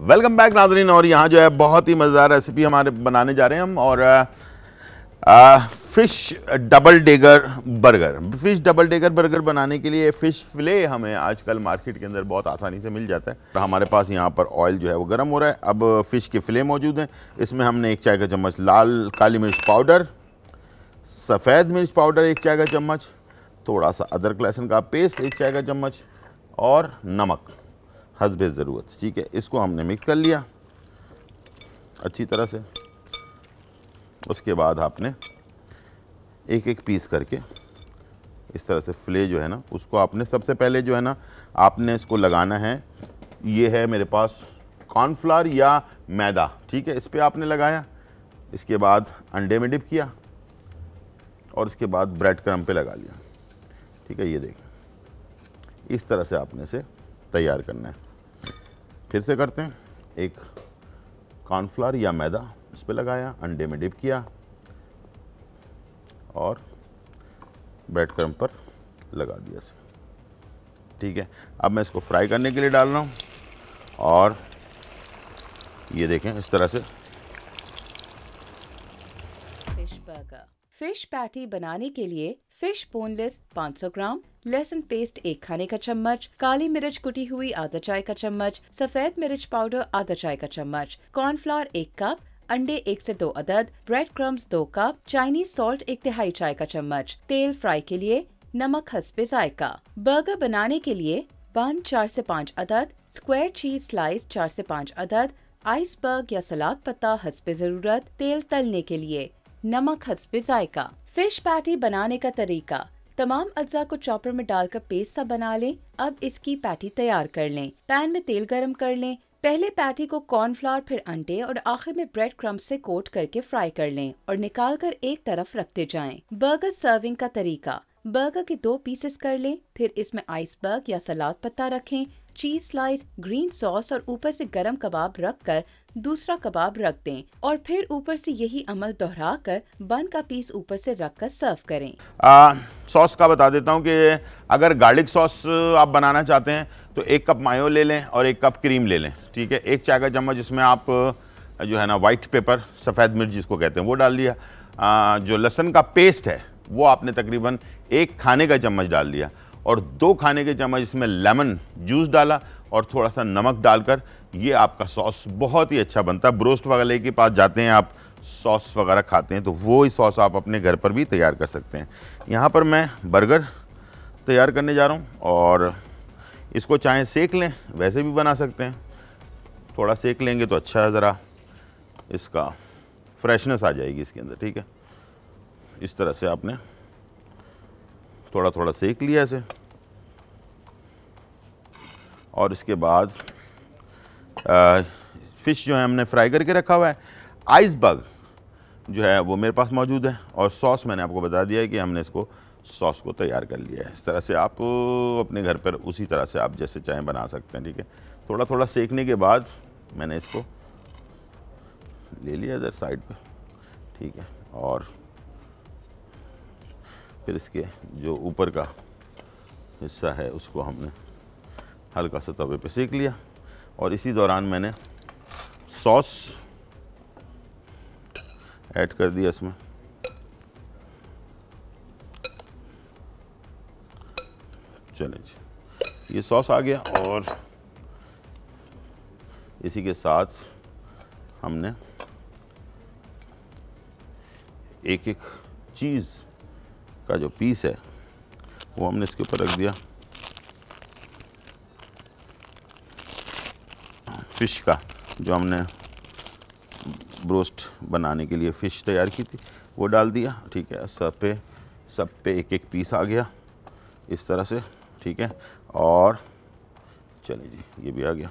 Welcome back नाजरीन और यहाँ जो है बहुत ही मज़ेदार रेसिपी हमारे बनाने जा रहे हैं हम और आ, fish double decker burger fish double decker burger बनाने के लिए फ़िश फिले हमें आजकल मार्केट के अंदर बहुत आसानी से मिल जाता है तो हमारे पास यहाँ पर ऑयल जो है वो गर्म हो रहा है अब फ़िश के फिले मौजूद हैं इसमें हमने एक चाय का चम्मच लाल काली मिर्च पाउडर सफ़ेद मिर्च पाउडर एक चाय का चम्मच थोड़ा सा अदरक लहसुन का पेस्ट एक चाय का चम्मच और नमक हसब ज़रूरत ठीक है इसको हमने मिक्स कर लिया अच्छी तरह से उसके बाद आपने एक एक पीस करके इस तरह से फ्ले जो है ना उसको आपने सबसे पहले जो है ना आपने इसको लगाना है ये है मेरे पास कॉर्नफ्लावर या मैदा ठीक है इस पर आपने लगाया इसके बाद अंडे में डिप किया और इसके बाद ब्रेड क्रम पे लगा लिया ठीक है ये देखें इस तरह से आपने इसे तैयार करना है फिर से करते हैं एक कॉर्नफ्लावर या मैदा इस पर लगाया अंडे में डिप किया और ब्रेड क्रम पर लगा दिया इसे ठीक है अब मैं इसको फ्राई करने के लिए डाल रहा हूँ और ये देखें इस तरह से फिश पैटी बनाने के लिए फिश बोनलेस 500 ग्राम लहसुन पेस्ट एक खाने का चम्मच काली मिर्च कुटी हुई आधा चाय का चम्मच सफेद मिर्च पाउडर आधा चाय का चम्मच कॉर्नफ्लावर एक कप अंडे एक से दो अदद ब्रेड क्रम्स दो कप चाइनीज सॉल्ट एक तिहाई चाय का चम्मच तेल फ्राई के लिए नमक हंसपे जायका बर्गर बनाने के लिए बन चार से पाँच अदद स्क्वायर चीज स्लाइस चार से पाँच अदद आइसबर्ग या सलाद पत्ता हसपे जरूरत तेल तलने के लिए नमक हसबे जायका फिश पैटी बनाने का तरीका तमाम अज्जा को चॉपर में डालकर पेस्ट सा बना लें अब इसकी पैटी तैयार कर लें पैन में तेल गरम कर लें पहले पैटी को कॉर्नफ्लावर फिर अंडे और आखिर में ब्रेड क्रम से कोट करके फ्राई कर लें और निकाल कर एक तरफ रखते जाएं। बर्गर सर्विंग का तरीका बर्गर के दो पीसेस कर लें फिर इसमें आइसबर्ग या सलाद पत्ता रखें चीज स्लाइस ग्रीन सॉस और ऊपर से गरम कबाब रख कर दूसरा कबाब रख दें और फिर ऊपर से यही अमल दोहरा कर बन का पीस ऊपर से रख कर सर्व करें सॉस का बता देता हूँ कि अगर गार्लिक सॉस आप बनाना चाहते हैं तो एक कप मायो ले लें और एक कप क्रीम ले लें ठीक है एक चाय का चम्मच जिसमें आप जो है ना वाइट पेपर सफ़ेद मिर्च जिसको कहते हैं वो डाल दिया आ, जो लहसन का पेस्ट है वो आपने तकरीबन एक खाने का चम्मच डाल दिया और दो खाने के चम्मच इसमें लेमन जूस डाला और थोड़ा सा नमक डालकर ये आपका सॉस बहुत ही अच्छा बनता है ब्रोस्ट वगैरह के पास जाते हैं आप सॉस वगैरह खाते हैं तो वो ही सॉस आप अपने घर पर भी तैयार कर सकते हैं यहाँ पर मैं बर्गर तैयार करने जा रहा हूँ और इसको चाहे सेक लें वैसे भी बना सकते हैं थोड़ा सेक लेंगे तो अच्छा है ज़रा इसका फ्रेशनेस आ जाएगी इसके अंदर ठीक है इस तरह से आपने थोड़ा थोड़ा सेक लिया इसे और इसके बाद आ, फिश जो है हमने फ्राई करके रखा हुआ है आइसबर्ग जो है वो मेरे पास मौजूद है और सॉस मैंने आपको बता दिया है कि हमने इसको सॉस को तैयार कर लिया है इस तरह से आप अपने घर पर उसी तरह से आप जैसे चाय बना सकते हैं ठीक है थोड़ा थोड़ा सेकने के बाद मैंने इसको ले लिया इधर साइड पर ठीक है और फिर इसके जो ऊपर का हिस्सा है उसको हमने हल्का सा तवे पे सेक लिया और इसी दौरान मैंने सॉस ऐड कर दिया इसमें चले जी ये सॉस आ गया और इसी के साथ हमने एक एक चीज़ का जो पीस है वो हमने इसके ऊपर रख दिया फ़िश का जो हमने ब्रोस्ट बनाने के लिए फ़िश तैयार की थी वो डाल दिया ठीक है सब पे सब पे एक एक पीस आ गया इस तरह से ठीक है और चलिए जी ये भी आ गया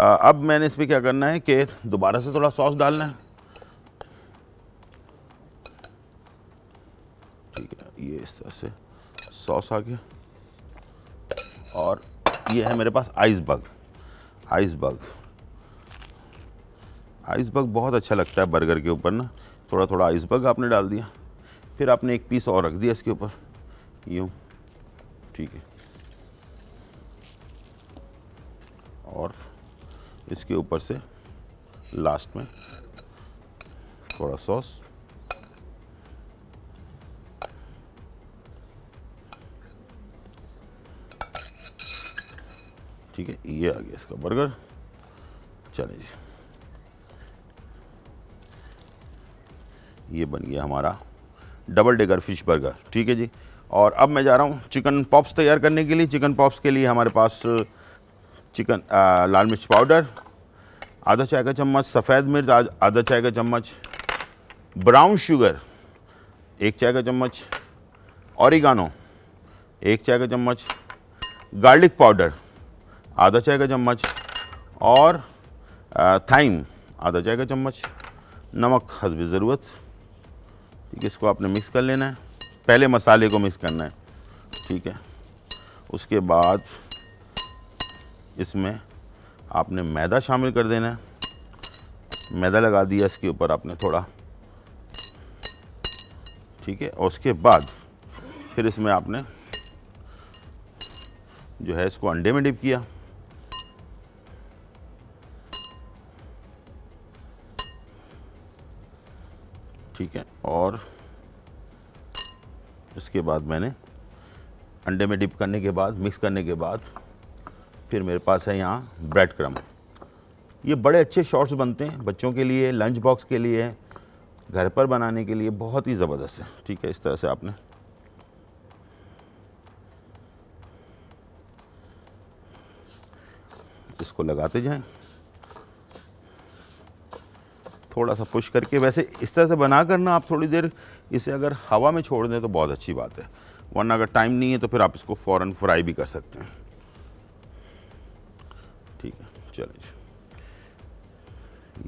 आ, अब मैंने इस पर क्या करना है कि दोबारा से थोड़ा सॉस डालना है ठीक है ये इस तरह से सॉस आ गया और ये है मेरे पास आइसबर्ग आइसबर्ग आइसबर्ग बहुत अच्छा लगता है बर्गर के ऊपर ना थोड़ा थोड़ा आइसबर्ग आपने डाल दिया फिर आपने एक पीस और रख दिया इसके ऊपर यूँ ठीक है और इसके ऊपर से लास्ट में थोड़ा सॉस ठीक है ये आ गया इसका बर्गर चले जी ये बन गया हमारा डबल डेगर फिश बर्गर ठीक है जी और अब मैं जा रहा हूँ चिकन पॉप्स तैयार करने के लिए चिकन पॉप्स के लिए हमारे पास चिकन आ, लाल मिर्च पाउडर आधा चाय का चम्मच सफ़ेद मिर्च आधा चाय का चम्मच ब्राउन शुगर एक चाय का चम्मच औरिगानो एक चाय का चम्मच गार्लिक पाउडर आधा चाय का चम्मच और थाइम आधा चाय का चम्मच नमक हसब ज़रूरत ठीक है इसको आपने मिक्स कर लेना है पहले मसाले को मिक्स करना है ठीक है उसके बाद इसमें आपने मैदा शामिल कर देना है मैदा लगा दिया इसके ऊपर आपने थोड़ा ठीक है और उसके बाद फिर इसमें आपने जो है इसको अंडे में डिप किया ठीक है और इसके बाद मैंने अंडे में डिप करने के बाद मिक्स करने के बाद फिर मेरे पास है यहाँ ब्रेड क्रम ये बड़े अच्छे शॉर्ट्स बनते हैं बच्चों के लिए लंच बॉक्स के लिए घर पर बनाने के लिए बहुत ही ज़बरदस्त है ठीक है इस तरह से आपने इसको लगाते जाएं थोड़ा सा पुश करके वैसे इस तरह से बना करना आप थोड़ी देर इसे अगर हवा में छोड़ दें तो बहुत अच्छी बात है वरना अगर टाइम नहीं है तो फिर आप इसको फ़ौर फ्राई भी कर सकते हैं ठीक है चलें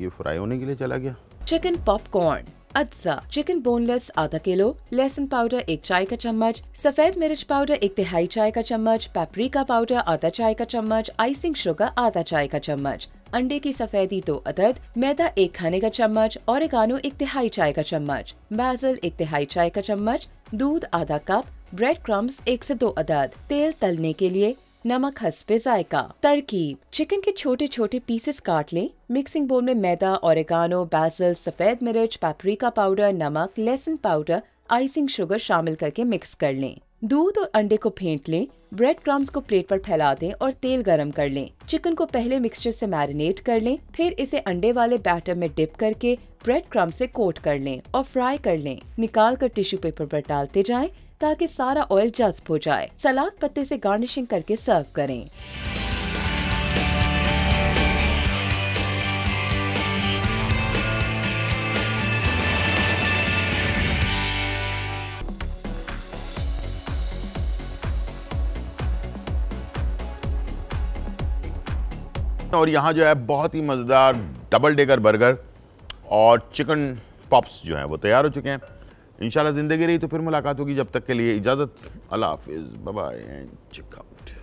ये फ्राई होने के लिए चला गया चिकन पॉपकॉर्न अज्जा चिकन बोनलेस आधा किलो लहसुन पाउडर एक चाय का चम्मच सफेद मिर्च पाउडर एक तिहाई चाय का चम्मच पेपरिका पाउडर आधा चाय का चम्मच आइसिंग शुगर आधा चाय का चम्मच अंडे की सफेदी दो अदद मैदा एक खाने का चम्मच और एक आनो एक तिहाई चाय का चम्मच बैजल एक तिहाई चाय का चम्मच दूध आधा कप ब्रेड क्रम्स एक से दो अदद तेल तलने के लिए नमक हंसपे जायका तरकीब चिकन के छोटे छोटे पीसेस काट लें मिक्सिंग बोल में मैदा औरगानो बैसल सफेद मिर्च पेपरिका पाउडर नमक लहसुन पाउडर आइसिंग शुगर शामिल करके मिक्स कर लें दूध और अंडे को फेंट लें ब्रेड क्रम्स को प्लेट पर फैला दें और तेल गरम कर लें चिकन को पहले मिक्सचर से मैरिनेट कर लें फिर इसे अंडे वाले बैटर में डिप करके ब्रेड क्रम से कोट कर लें और फ्राई कर लें निकाल कर टिश्यू पेपर पर डालते जाएं ताकि सारा ऑयल जज्ब हो जाए सलाद पत्ते से गार्निशिंग करके सर्व करें हूँ और यहाँ जो है बहुत ही मज़ेदार डबल डेकर बर्गर और चिकन पॉप्स जो हैं वो तैयार हो चुके हैं इंशाल्लाह ज़िंदगी रही तो फिर मुलाकात होगी जब तक के लिए इजाज़त अल्लाह हाफिज़ बाय एंड आउट